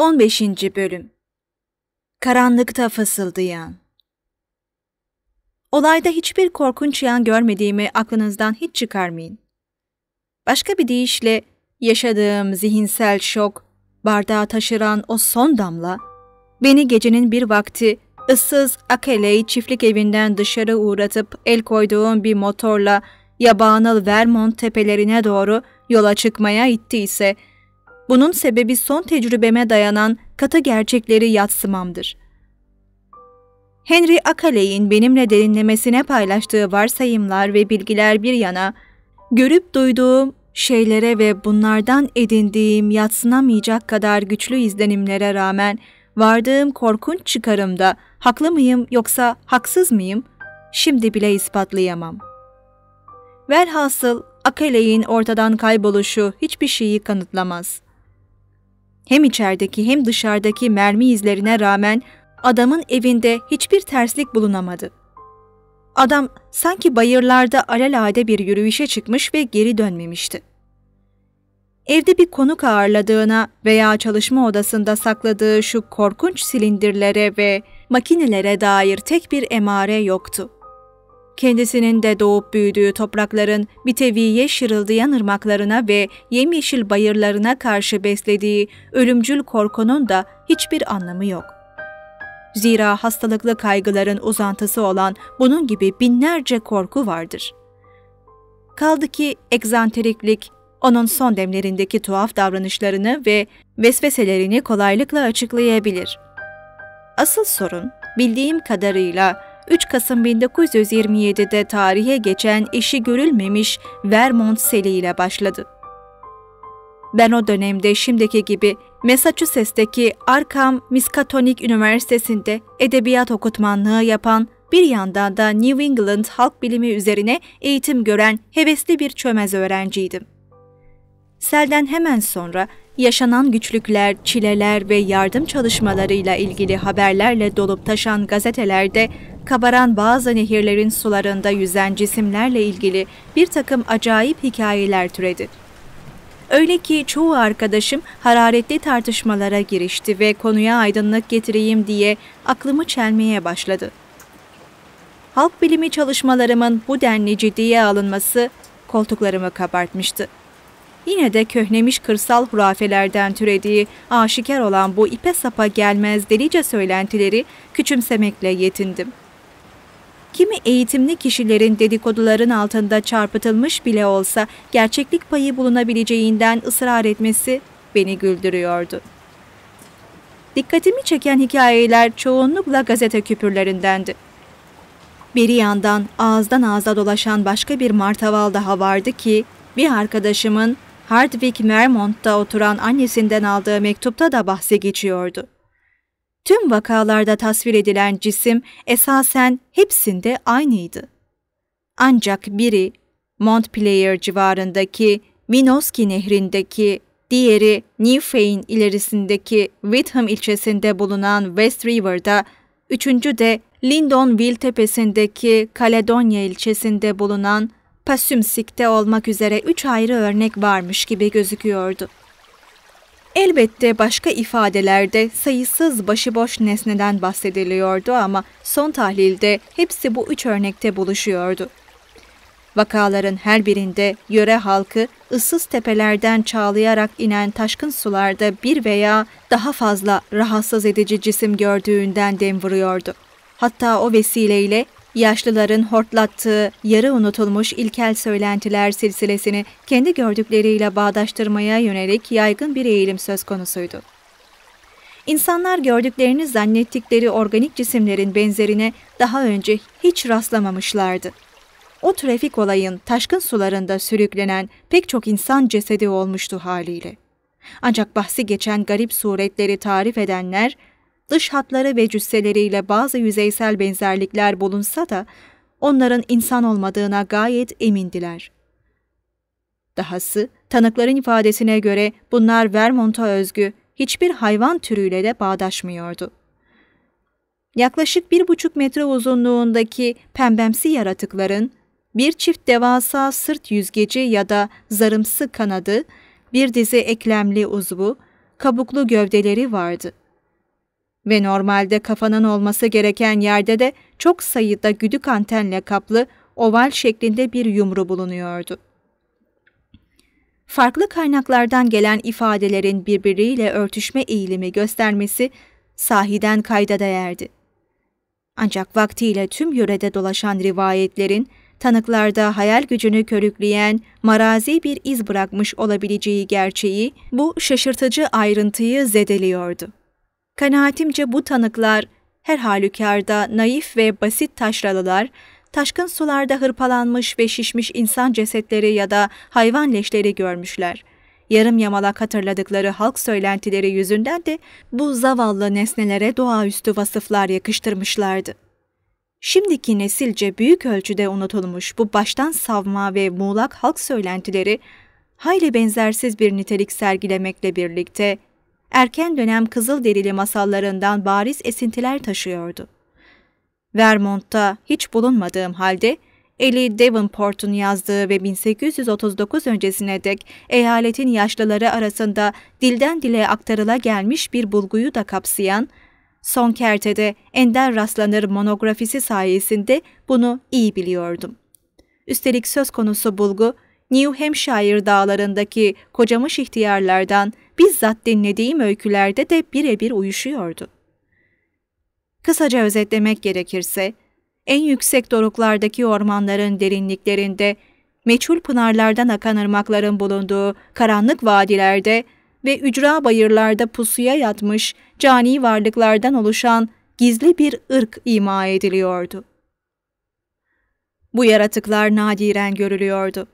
15. Bölüm Karanlıkta Fısıldayan Olayda hiçbir korkunç yan görmediğimi aklınızdan hiç çıkarmayın. Başka bir deyişle yaşadığım zihinsel şok, bardağı taşıran o son damla, beni gecenin bir vakti ıssız Akeley çiftlik evinden dışarı uğratıp el koyduğum bir motorla Yabanıl Vermont tepelerine doğru yola çıkmaya ittiyse, ise bunun sebebi son tecrübeme dayanan katı gerçekleri yatsımamdır. Henry Akaley'in benimle derinlemesine paylaştığı varsayımlar ve bilgiler bir yana, görüp duyduğum şeylere ve bunlardan edindiğim yatsınamayacak kadar güçlü izlenimlere rağmen vardığım korkunç çıkarımda haklı mıyım yoksa haksız mıyım şimdi bile ispatlayamam. Velhasıl Akeley'in ortadan kayboluşu hiçbir şeyi kanıtlamaz hem içerideki hem dışarıdaki mermi izlerine rağmen adamın evinde hiçbir terslik bulunamadı. Adam sanki bayırlarda alelade bir yürüyüşe çıkmış ve geri dönmemişti. Evde bir konuk ağırladığına veya çalışma odasında sakladığı şu korkunç silindirlere ve makinelere dair tek bir emare yoktu kendisinin de doğup büyüdüğü toprakların biteviye şırıldayan ırmaklarına ve yemyeşil bayırlarına karşı beslediği ölümcül korkunun da hiçbir anlamı yok. Zira hastalıklı kaygıların uzantısı olan bunun gibi binlerce korku vardır. Kaldı ki egzantriklik onun son demlerindeki tuhaf davranışlarını ve vesveselerini kolaylıkla açıklayabilir. Asıl sorun bildiğim kadarıyla 3 Kasım 1927'de tarihe geçen işi görülmemiş Vermont seli ile başladı. Ben o dönemde şimdiki gibi Massachusetts'teki Arkham Miskatonic Üniversitesi'nde edebiyat okutmanlığı yapan, bir yandan da New England halk bilimi üzerine eğitim gören hevesli bir çömez öğrenciydim. Selden hemen sonra yaşanan güçlükler, çileler ve yardım çalışmalarıyla ilgili haberlerle dolup taşan gazetelerde kabaran bazı nehirlerin sularında yüzen cisimlerle ilgili bir takım acayip hikayeler türedi. Öyle ki çoğu arkadaşım hararetli tartışmalara girişti ve konuya aydınlık getireyim diye aklımı çelmeye başladı. Halk bilimi çalışmalarımın bu denli ciddiye alınması koltuklarımı kabartmıştı yine de köhnemiş kırsal hurafelerden türediği aşikar olan bu ipe sapa gelmez delice söylentileri küçümsemekle yetindim. Kimi eğitimli kişilerin dedikoduların altında çarpıtılmış bile olsa gerçeklik payı bulunabileceğinden ısrar etmesi beni güldürüyordu. Dikkatimi çeken hikayeler çoğunlukla gazete küpürlerindendi. Bir yandan ağızdan ağza dolaşan başka bir martaval daha vardı ki bir arkadaşımın Hardwick Mermont'ta oturan annesinden aldığı mektupta da bahse geçiyordu. Tüm vakalarda tasvir edilen cisim esasen hepsinde aynıydı. Ancak biri Montpelier civarındaki Minoski nehrindeki, diğeri Newfane ilerisindeki Witham ilçesinde bulunan West River'da, üçüncü de Lindonville tepesindeki Caledonia ilçesinde bulunan Pasümsik'te olmak üzere üç ayrı örnek varmış gibi gözüküyordu. Elbette başka ifadelerde sayısız başıboş nesneden bahsediliyordu ama son tahlilde hepsi bu üç örnekte buluşuyordu. Vakaların her birinde yöre halkı ıssız tepelerden çağlayarak inen taşkın sularda bir veya daha fazla rahatsız edici cisim gördüğünden dem vuruyordu. Hatta o vesileyle Yaşlıların hortlattığı, yarı unutulmuş ilkel söylentiler silsilesini kendi gördükleriyle bağdaştırmaya yönelik yaygın bir eğilim söz konusuydu. İnsanlar gördüklerini zannettikleri organik cisimlerin benzerine daha önce hiç rastlamamışlardı. O trafik olayın taşkın sularında sürüklenen pek çok insan cesedi olmuştu haliyle. Ancak bahsi geçen garip suretleri tarif edenler, dış hatları ve cüsseleriyle bazı yüzeysel benzerlikler bulunsa da onların insan olmadığına gayet emindiler. Dahası tanıkların ifadesine göre bunlar Vermont'a özgü hiçbir hayvan türüyle de bağdaşmıyordu. Yaklaşık bir buçuk metre uzunluğundaki pembemsi yaratıkların bir çift devasa sırt yüzgeci ya da zarımsı kanadı, bir dizi eklemli uzvu, kabuklu gövdeleri vardı ve normalde kafanın olması gereken yerde de çok sayıda güdük antenle kaplı oval şeklinde bir yumru bulunuyordu. Farklı kaynaklardan gelen ifadelerin birbiriyle örtüşme eğilimi göstermesi sahiden kayda değerdi. Ancak vaktiyle tüm yörede dolaşan rivayetlerin tanıklarda hayal gücünü körükleyen marazi bir iz bırakmış olabileceği gerçeği bu şaşırtıcı ayrıntıyı zedeliyordu. Kanaatimce bu tanıklar her halükarda naif ve basit taşralılar, taşkın sularda hırpalanmış ve şişmiş insan cesetleri ya da hayvan leşleri görmüşler. Yarım yamalak hatırladıkları halk söylentileri yüzünden de bu zavallı nesnelere doğaüstü vasıflar yakıştırmışlardı. Şimdiki nesilce büyük ölçüde unutulmuş bu baştan savma ve muğlak halk söylentileri hayli benzersiz bir nitelik sergilemekle birlikte erken dönem kızıl derili masallarından bariz esintiler taşıyordu. Vermont'ta hiç bulunmadığım halde Eli Davenport'un yazdığı ve 1839 öncesine dek eyaletin yaşlıları arasında dilden dile aktarıla gelmiş bir bulguyu da kapsayan, son kertede ender rastlanır monografisi sayesinde bunu iyi biliyordum. Üstelik söz konusu bulgu, New Hampshire dağlarındaki kocamış ihtiyarlardan bizzat dinlediğim öykülerde de birebir uyuşuyordu. Kısaca özetlemek gerekirse, en yüksek doruklardaki ormanların derinliklerinde, meçhul pınarlardan akan ırmakların bulunduğu karanlık vadilerde ve ücra bayırlarda pusuya yatmış cani varlıklardan oluşan gizli bir ırk ima ediliyordu. Bu yaratıklar nadiren görülüyordu.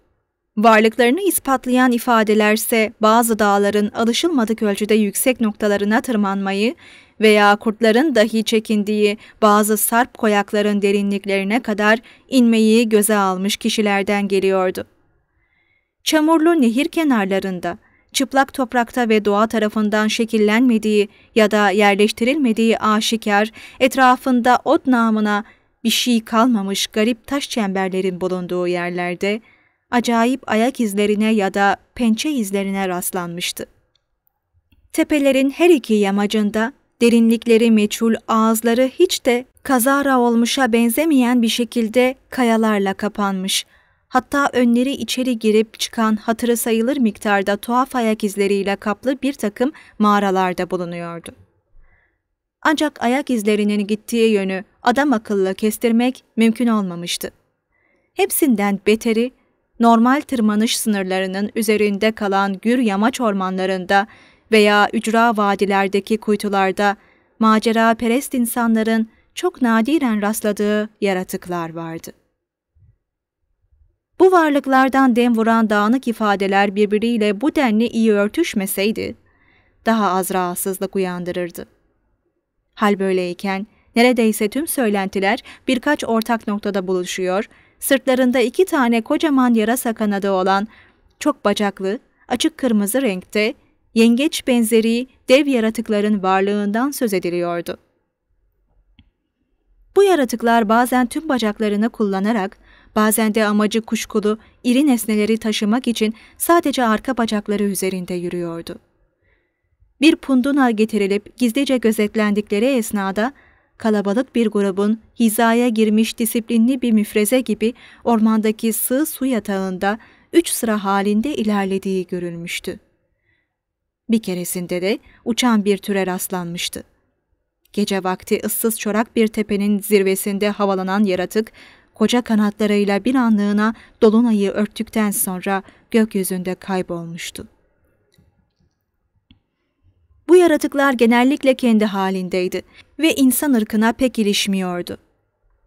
Varlıklarını ispatlayan ifadelerse bazı dağların alışılmadık ölçüde yüksek noktalarına tırmanmayı veya kurtların dahi çekindiği bazı sarp koyakların derinliklerine kadar inmeyi göze almış kişilerden geliyordu. Çamurlu nehir kenarlarında, çıplak toprakta ve doğa tarafından şekillenmediği ya da yerleştirilmediği aşikar, etrafında ot namına bir şey kalmamış garip taş çemberlerin bulunduğu yerlerde, acayip ayak izlerine ya da pençe izlerine rastlanmıştı. Tepelerin her iki yamacında derinlikleri meçhul ağızları hiç de kazara olmuşa benzemeyen bir şekilde kayalarla kapanmış. Hatta önleri içeri girip çıkan hatırı sayılır miktarda tuhaf ayak izleriyle kaplı bir takım mağaralarda bulunuyordu. Ancak ayak izlerinin gittiği yönü adam akıllı kestirmek mümkün olmamıştı. Hepsinden beteri normal tırmanış sınırlarının üzerinde kalan gür yamaç ormanlarında veya ücra vadilerdeki kuytularda macera perest insanların çok nadiren rastladığı yaratıklar vardı. Bu varlıklardan dem vuran dağınık ifadeler birbiriyle bu denli iyi örtüşmeseydi, daha az rahatsızlık uyandırırdı. Hal böyleyken, neredeyse tüm söylentiler birkaç ortak noktada buluşuyor sırtlarında iki tane kocaman yarasa kanadı olan, çok bacaklı, açık kırmızı renkte, yengeç benzeri dev yaratıkların varlığından söz ediliyordu. Bu yaratıklar bazen tüm bacaklarını kullanarak, bazen de amacı kuşkulu, iri nesneleri taşımak için sadece arka bacakları üzerinde yürüyordu. Bir punduna getirilip gizlice gözetlendikleri esnada kalabalık bir grubun hizaya girmiş disiplinli bir müfreze gibi ormandaki sığ su yatağında üç sıra halinde ilerlediği görülmüştü. Bir keresinde de uçan bir türe rastlanmıştı. Gece vakti ıssız çorak bir tepenin zirvesinde havalanan yaratık, koca kanatlarıyla bir anlığına dolunayı örttükten sonra gökyüzünde kaybolmuştu. Bu yaratıklar genellikle kendi halindeydi ve insan ırkına pek girişmiyordu.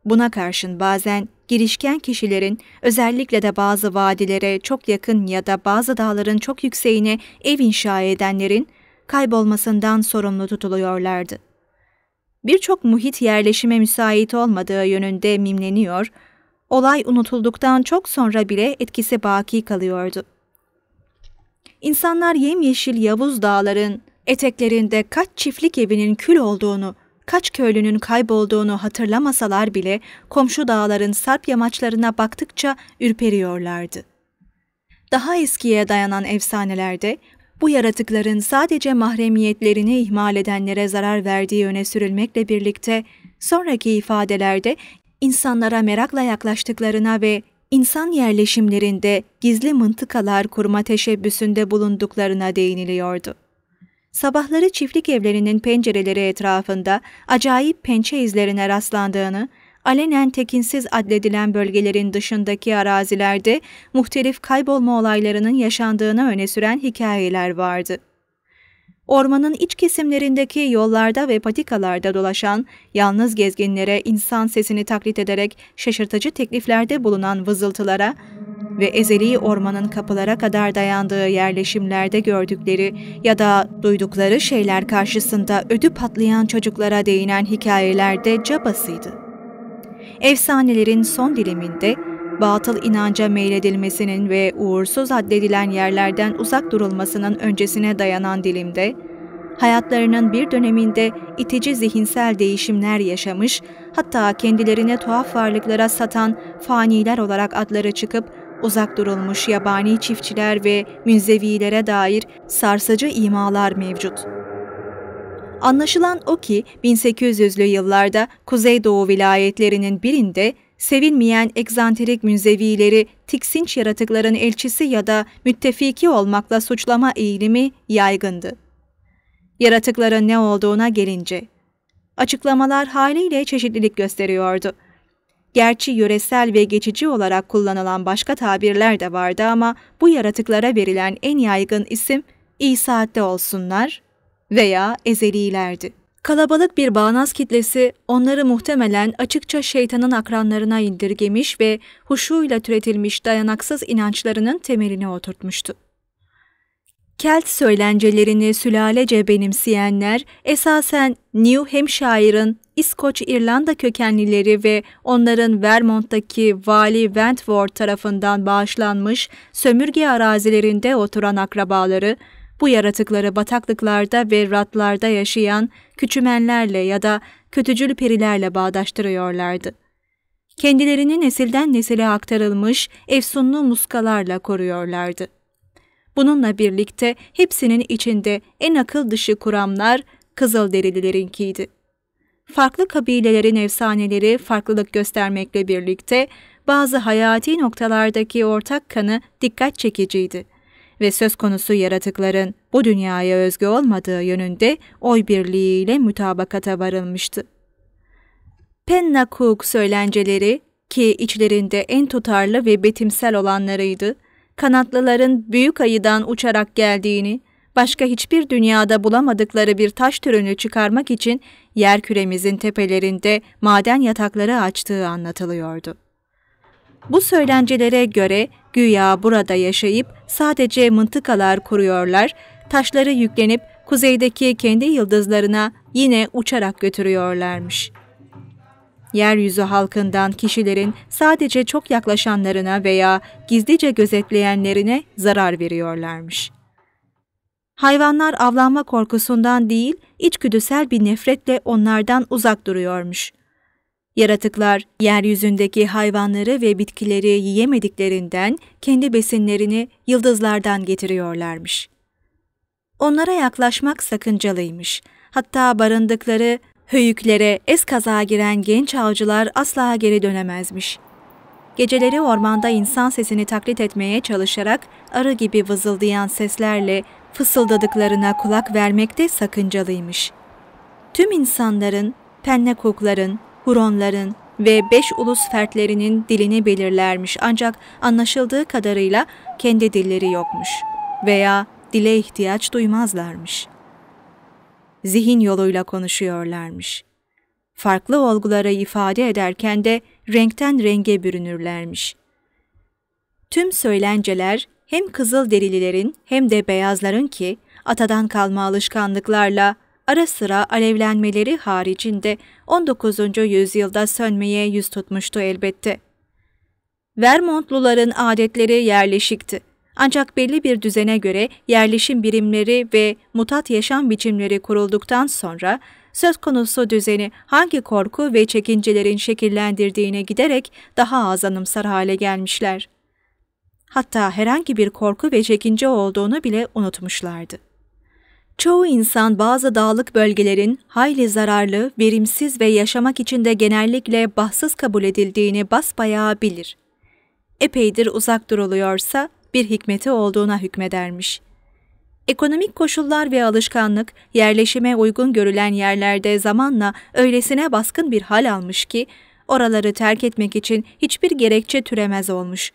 Buna karşın bazen girişken kişilerin özellikle de bazı vadilere çok yakın ya da bazı dağların çok yükseğine ev inşa edenlerin kaybolmasından sorumlu tutuluyorlardı. Birçok muhit yerleşime müsait olmadığı yönünde mimleniyor, olay unutulduktan çok sonra bile etkisi baki kalıyordu. İnsanlar yemyeşil Yavuz dağların eteklerinde kaç çiftlik evinin kül olduğunu, kaç köylünün kaybolduğunu hatırlamasalar bile komşu dağların sarp yamaçlarına baktıkça ürperiyorlardı. Daha eskiye dayanan efsanelerde bu yaratıkların sadece mahremiyetlerini ihmal edenlere zarar verdiği öne sürülmekle birlikte sonraki ifadelerde insanlara merakla yaklaştıklarına ve insan yerleşimlerinde gizli mıntıkalar kurma teşebbüsünde bulunduklarına değiniliyordu sabahları çiftlik evlerinin pencereleri etrafında acayip pençe izlerine rastlandığını, alenen tekinsiz adledilen bölgelerin dışındaki arazilerde muhtelif kaybolma olaylarının yaşandığını öne süren hikayeler vardı. Ormanın iç kesimlerindeki yollarda ve patikalarda dolaşan, yalnız gezginlere insan sesini taklit ederek şaşırtıcı tekliflerde bulunan vızıltılara, ve ezeli ormanın kapılara kadar dayandığı yerleşimlerde gördükleri ya da duydukları şeyler karşısında ödü patlayan çocuklara değinen hikayelerde cabasıydı. Efsanelerin son diliminde batıl inanca meyledilmesinin ve uğursuz addedilen yerlerden uzak durulmasının öncesine dayanan dilimde, hayatlarının bir döneminde itici zihinsel değişimler yaşamış, hatta kendilerine tuhaf varlıklara satan faniler olarak adları çıkıp uzak durulmuş yabani çiftçiler ve münzevilere dair sarsıcı imalar mevcut. Anlaşılan o ki 1800'lü yıllarda Kuzeydoğu vilayetlerinin birinde sevilmeyen egzantrik münzevileri tiksinç yaratıkların elçisi ya da müttefiki olmakla suçlama eğilimi yaygındı. Yaratıkların ne olduğuna gelince, açıklamalar haliyle çeşitlilik gösteriyordu.'' Gerçi yöresel ve geçici olarak kullanılan başka tabirler de vardı ama bu yaratıklara verilen en yaygın isim İsa'de olsunlar veya ezelilerdi. Kalabalık bir bağnaz kitlesi onları muhtemelen açıkça şeytanın akranlarına indirgemiş ve huşuyla türetilmiş dayanaksız inançlarının temelini oturtmuştu. Kelt söylencelerini sülalece benimseyenler esasen New Hampshire'ın İskoç-İrlanda kökenlileri ve onların Vermont'taki Vali Wentworth tarafından bağışlanmış sömürge arazilerinde oturan akrabaları, bu yaratıkları bataklıklarda ve ratlarda yaşayan küçümenlerle ya da kötücül perilerle bağdaştırıyorlardı. Kendilerini nesilden nesile aktarılmış efsunlu muskalarla koruyorlardı. Bununla birlikte hepsinin içinde en akıl dışı kuramlar kızıl Kızılderililerinkiydi farklı kabilelerin efsaneleri farklılık göstermekle birlikte bazı hayati noktalardaki ortak kanı dikkat çekiciydi ve söz konusu yaratıkların bu dünyaya özgü olmadığı yönünde oy birliğiyle mütabakata varılmıştı. Penna Cook söylenceleri ki içlerinde en tutarlı ve betimsel olanlarıydı, kanatlıların büyük ayıdan uçarak geldiğini, başka hiçbir dünyada bulamadıkları bir taş türünü çıkarmak için yerküremizin tepelerinde maden yatakları açtığı anlatılıyordu. Bu söylencelere göre güya burada yaşayıp sadece mıntıkalar kuruyorlar, taşları yüklenip kuzeydeki kendi yıldızlarına yine uçarak götürüyorlarmış. Yeryüzü halkından kişilerin sadece çok yaklaşanlarına veya gizlice gözetleyenlerine zarar veriyorlarmış.'' hayvanlar avlanma korkusundan değil, içgüdüsel bir nefretle onlardan uzak duruyormuş. Yaratıklar, yeryüzündeki hayvanları ve bitkileri yiyemediklerinden kendi besinlerini yıldızlardan getiriyorlarmış. Onlara yaklaşmak sakıncalıymış. Hatta barındıkları höyüklere eskaza giren genç avcılar asla geri dönemezmiş.'' Geceleri ormanda insan sesini taklit etmeye çalışarak arı gibi vızıldayan seslerle fısıldadıklarına kulak vermek de sakıncalıymış. Tüm insanların, pennekokların, huronların ve beş ulus fertlerinin dilini belirlermiş ancak anlaşıldığı kadarıyla kendi dilleri yokmuş veya dile ihtiyaç duymazlarmış. Zihin yoluyla konuşuyorlarmış. Farklı olguları ifade ederken de renkten renge bürünürlermiş. Tüm söylenceler hem kızıl derililerin hem de beyazların ki atadan kalma alışkanlıklarla ara sıra alevlenmeleri haricinde 19. yüzyılda sönmeye yüz tutmuştu elbette. Vermontluların adetleri yerleşikti. Ancak belli bir düzene göre yerleşim birimleri ve mutat yaşam biçimleri kurulduktan sonra söz konusu düzeni hangi korku ve çekincelerin şekillendirdiğine giderek daha az anımsar hale gelmişler hatta herhangi bir korku ve çekince olduğunu bile unutmuşlardı. Çoğu insan bazı dağlık bölgelerin hayli zararlı, verimsiz ve yaşamak için de genellikle bahtsız kabul edildiğini basbayağı bilir. Epeydir uzak duruluyorsa bir hikmeti olduğuna hükmedermiş. Ekonomik koşullar ve alışkanlık yerleşime uygun görülen yerlerde zamanla öylesine baskın bir hal almış ki oraları terk etmek için hiçbir gerekçe türemez olmuş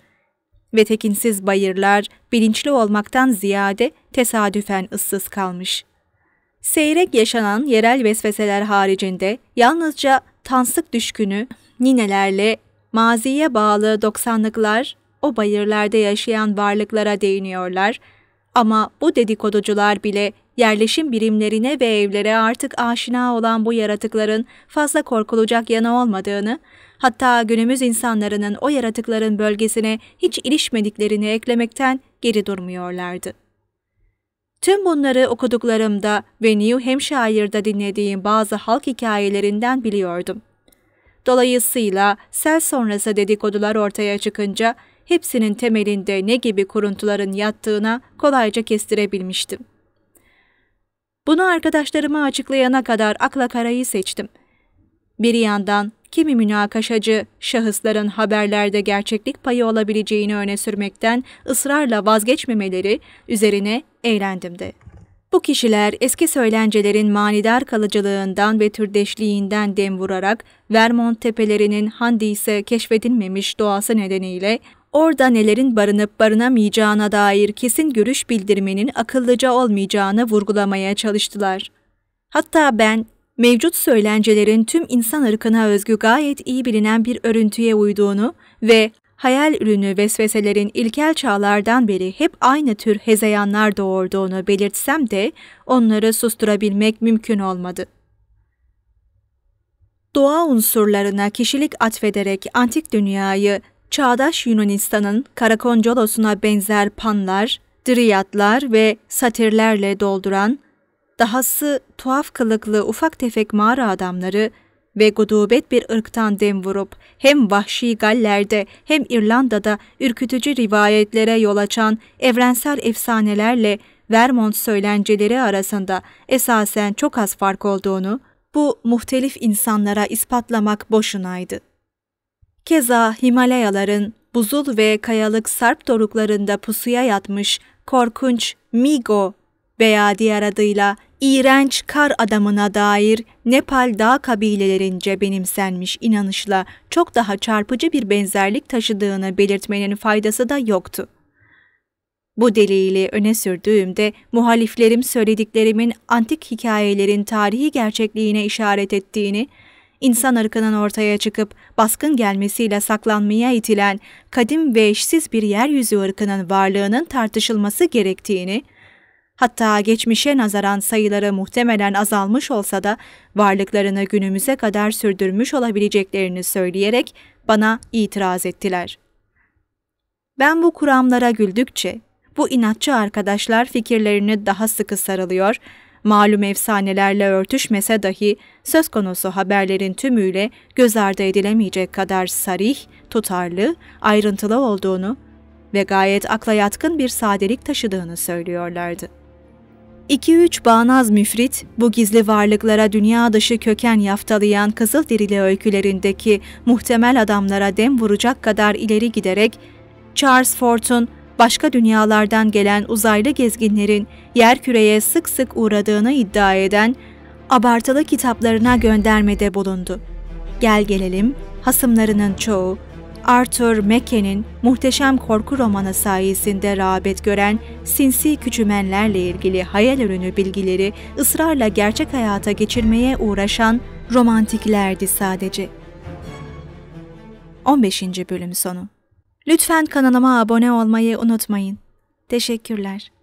ve tekinsiz bayırlar bilinçli olmaktan ziyade tesadüfen ıssız kalmış. Seyrek yaşanan yerel vesveseler haricinde yalnızca tanslık düşkünü, ninelerle maziye bağlı doksanlıklar o bayırlarda yaşayan varlıklara değiniyorlar ama bu dedikoducular bile yerleşim birimlerine ve evlere artık aşina olan bu yaratıkların fazla korkulacak yanı olmadığını, hatta günümüz insanlarının o yaratıkların bölgesine hiç ilişmediklerini eklemekten geri durmuyorlardı. Tüm bunları okuduklarımda ve New Hampshire'da dinlediğim bazı halk hikayelerinden biliyordum. Dolayısıyla sel sonrası dedikodular ortaya çıkınca hepsinin temelinde ne gibi kuruntuların yattığına kolayca kestirebilmiştim. Bunu arkadaşlarıma açıklayana kadar akla karayı seçtim. Bir yandan kimi münakaşacı şahısların haberlerde gerçeklik payı olabileceğini öne sürmekten ısrarla vazgeçmemeleri üzerine eğlendim de. Bu kişiler eski söylencelerin manidar kalıcılığından ve türdeşliğinden dem vurarak Vermont tepelerinin Handi ise keşfedilmemiş doğası nedeniyle orada nelerin barınıp barınamayacağına dair kesin görüş bildirmenin akıllıca olmayacağını vurgulamaya çalıştılar. Hatta ben mevcut söylencelerin tüm insan ırkına özgü gayet iyi bilinen bir örüntüye uyduğunu ve hayal ürünü vesveselerin ilkel çağlardan beri hep aynı tür hezeyanlar doğurduğunu belirtsem de onları susturabilmek mümkün olmadı. Doğa unsurlarına kişilik atfederek antik dünyayı çağdaş Yunanistan'ın Karakoncolos'una benzer panlar, driyatlar ve satirlerle dolduran dahası tuhaf kılıklı ufak tefek mağara adamları ve gudubet bir ırktan dem vurup hem vahşi Galler'de hem İrlanda'da ürkütücü rivayetlere yol açan evrensel efsanelerle Vermont söylenceleri arasında esasen çok az fark olduğunu bu muhtelif insanlara ispatlamak boşunaydı. Keza Himalayaların buzul ve kayalık sarp doruklarında pusuya yatmış korkunç Migo veya diğer adıyla iğrenç kar adamına dair Nepal dağ kabilelerince benimsenmiş inanışla çok daha çarpıcı bir benzerlik taşıdığını belirtmenin faydası da yoktu. Bu delili öne sürdüğümde muhaliflerim söylediklerimin antik hikayelerin tarihi gerçekliğine işaret ettiğini, insan ırkının ortaya çıkıp baskın gelmesiyle saklanmaya itilen kadim ve eşsiz bir yeryüzü ırkının varlığının tartışılması gerektiğini, Hatta geçmişe nazaran sayıları muhtemelen azalmış olsa da varlıklarını günümüze kadar sürdürmüş olabileceklerini söyleyerek bana itiraz ettiler. Ben bu kuramlara güldükçe bu inatçı arkadaşlar fikirlerini daha sıkı sarılıyor, malum efsanelerle örtüşmese dahi söz konusu haberlerin tümüyle göz ardı edilemeyecek kadar sarih, tutarlı, ayrıntılı olduğunu ve gayet akla yatkın bir sadelik taşıdığını söylüyorlardı.'' 2-3 bağnaz müfrit, bu gizli varlıklara dünya dışı köken yaftalayan Kızılderili öykülerindeki muhtemel adamlara dem vuracak kadar ileri giderek, Charles Fortun, başka dünyalardan gelen uzaylı gezginlerin yerküreye sık sık uğradığını iddia eden abartılı kitaplarına göndermede bulundu. Gel gelelim, hasımlarının çoğu Arthur Meke'nin muhteşem korku romanı sayesinde rağbet gören sinsi küçümenlerle ilgili hayal ürünü bilgileri ısrarla gerçek hayata geçirmeye uğraşan romantiklerdi sadece. 15. Bölüm Sonu Lütfen kanalıma abone olmayı unutmayın. Teşekkürler.